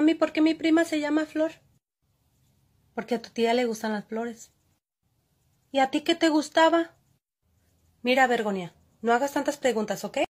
Mami, ¿por qué mi prima se llama Flor? Porque a tu tía le gustan las flores. ¿Y a ti qué te gustaba? Mira, Vergonia, no hagas tantas preguntas, ¿ok?